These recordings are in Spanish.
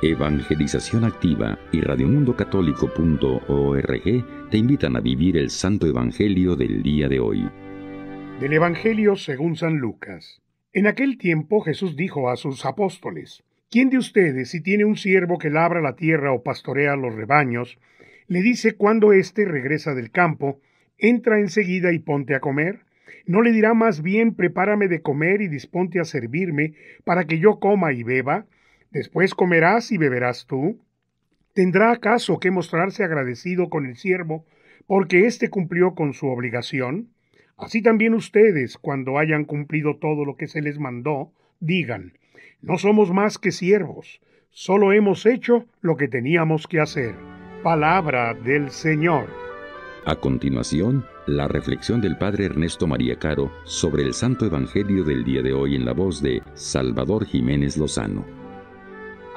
Evangelización Activa y radiomundocatólico.org te invitan a vivir el Santo Evangelio del día de hoy. Del Evangelio según San Lucas. En aquel tiempo Jesús dijo a sus apóstoles, ¿quién de ustedes si tiene un siervo que labra la tierra o pastorea los rebaños, le dice cuando éste regresa del campo, entra enseguida y ponte a comer? ¿No le dirá más bien prepárame de comer y disponte a servirme para que yo coma y beba? Después comerás y beberás tú. ¿Tendrá acaso que mostrarse agradecido con el siervo porque éste cumplió con su obligación? Así también ustedes, cuando hayan cumplido todo lo que se les mandó, digan, no somos más que siervos, solo hemos hecho lo que teníamos que hacer. Palabra del Señor. A continuación, la reflexión del Padre Ernesto María Caro sobre el Santo Evangelio del día de hoy en la voz de Salvador Jiménez Lozano.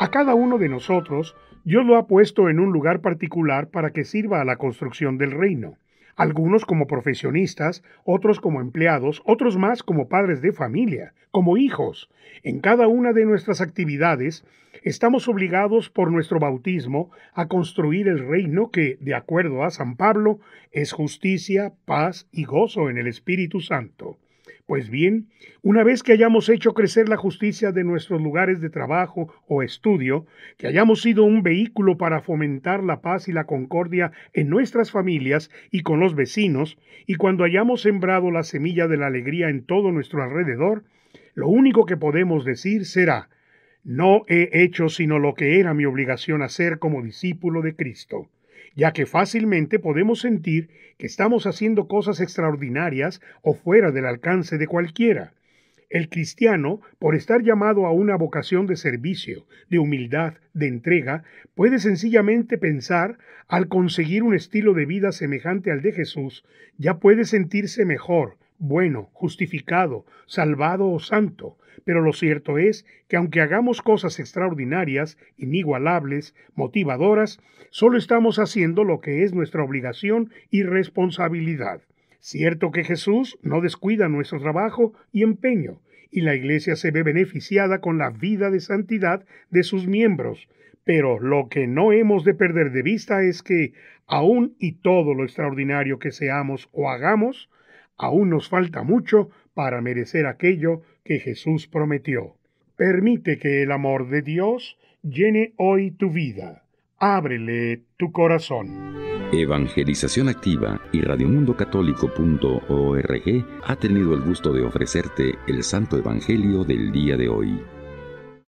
A cada uno de nosotros, Dios lo ha puesto en un lugar particular para que sirva a la construcción del reino. Algunos como profesionistas, otros como empleados, otros más como padres de familia, como hijos. En cada una de nuestras actividades, estamos obligados por nuestro bautismo a construir el reino que, de acuerdo a San Pablo, es justicia, paz y gozo en el Espíritu Santo. Pues bien, una vez que hayamos hecho crecer la justicia de nuestros lugares de trabajo o estudio, que hayamos sido un vehículo para fomentar la paz y la concordia en nuestras familias y con los vecinos, y cuando hayamos sembrado la semilla de la alegría en todo nuestro alrededor, lo único que podemos decir será, no he hecho sino lo que era mi obligación hacer como discípulo de Cristo ya que fácilmente podemos sentir que estamos haciendo cosas extraordinarias o fuera del alcance de cualquiera. El cristiano, por estar llamado a una vocación de servicio, de humildad, de entrega, puede sencillamente pensar, al conseguir un estilo de vida semejante al de Jesús, ya puede sentirse mejor, bueno, justificado, salvado o santo, pero lo cierto es que aunque hagamos cosas extraordinarias, inigualables, motivadoras, solo estamos haciendo lo que es nuestra obligación y responsabilidad. Cierto que Jesús no descuida nuestro trabajo y empeño, y la Iglesia se ve beneficiada con la vida de santidad de sus miembros, pero lo que no hemos de perder de vista es que, aun y todo lo extraordinario que seamos o hagamos, aún nos falta mucho para merecer aquello que Jesús prometió. Permite que el amor de Dios llene hoy tu vida. Ábrele tu corazón. Evangelización Activa y radiomundocatólico.org ha tenido el gusto de ofrecerte el Santo Evangelio del día de hoy.